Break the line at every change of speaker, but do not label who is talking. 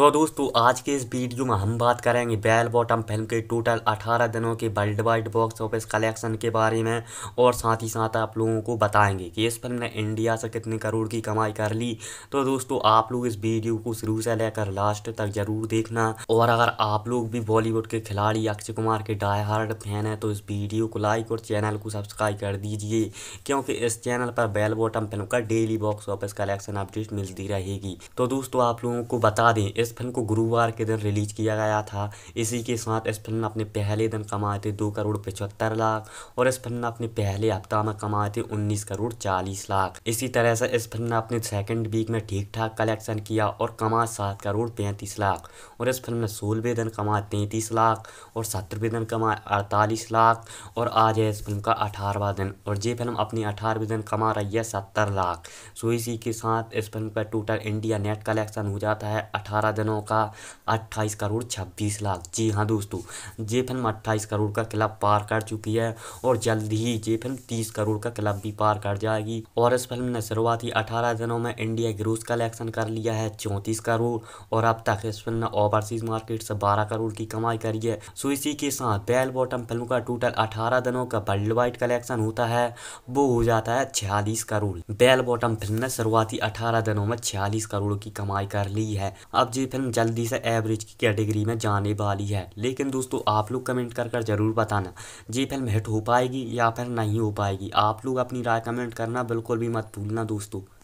तो दोस्तों आज के इस वीडियो में हम बात करेंगे बेल बॉटम फिल्म के टोटल 18 दिनों के world wide box office collection के बारे में और साथ ही साथ आप लोगों को बताएंगे कि इस फिल्म ने इंडिया से कितने करोड़ की कमाई कर ली तो दोस्तों आप लोग इस वीडियो को शुरू से लेकर लास्ट तक जरूर देखना और अगर आप लोग भी बॉलीवुड के खिलाड़ी अक्षय कुमार के डाई हार्ड फैन है तो इस वीडियो को लाइक और चैनल को सब्सक्राइब कर दीजिए क्योंकि इस चैनल पर बेल बॉटम फिल्म का daily box office collection update मिलती रहेगी तो दोस्तों आप लोगों को बता दें इस इस फिल्म को गुरुवार के दिन रिलीज किया गया था इसी के साथ इस फिल्म ने अपने पहले दिन कमाए थे दो करोड़ पचहत्तर लाख और इस फिल्म ने अपने पहले हफ्ता में कमाए थे उन्नीस करोड़ चालीस लाख इसी तरह से इस फिल्म ने अपने सेकेंड वीक में ठीक ठाक कलेक्शन किया और कमा सात करोड़ पैंतीस लाख और इस फिल्म ने सोलहवें दिन कमाए तैंतीस लाख और सत्रहवें दिन कमाए अड़तालीस लाख और आज है इस फिल्म का अठारहवा दिन और ये फिल्म अपनी अठारहवें दिन कमा रही है सत्तर लाख सो इसी के साथ इस फिल्म का टोटल इंडिया नेट कलेक्शन हो जाता है अठारह महाजनों का अट्ठाईस करोड़ छब्बीस लाख जी हाँ दोस्तों ये फिल्म अट्ठाईस करोड़ का क्लब पार कर चुकी है और जल्द ही ये फिल्म तीस करोड़ का क्लब भी पार कर जाएगी और इस फिल्म ने शुरुआती अठारह दिनों में इंडिया ग्रोस कलेक्शन कर लिया है चौंतीस करोड़ और अब तक इस फिल्म ने ओवरसीज मार्केट से बारह करोड़ की कमाई करी है सो इसी के साथ बेल बॉटम फिल्म का टोटल अठारह दिनों का वर्ल्ड वाइड कलेक्शन होता है वो हो जाता है छियालीस करोड़ बेल बॉटम फिल्म ने शुरुआती अठारह दिनों में छियालीस करोड़ की कमाई कर ली है अब ये फिल्म जल्दी से एवरेज की कैटेगरी में जाने वाली है लेकिन दोस्तों आप लोग कमेंट कर कर ज़रूर बताना ये फिल्म हिट हो पाएगी या फिर नहीं हो पाएगी आप लोग अपनी राय कमेंट करना बिल्कुल भी मत भूलना दोस्तों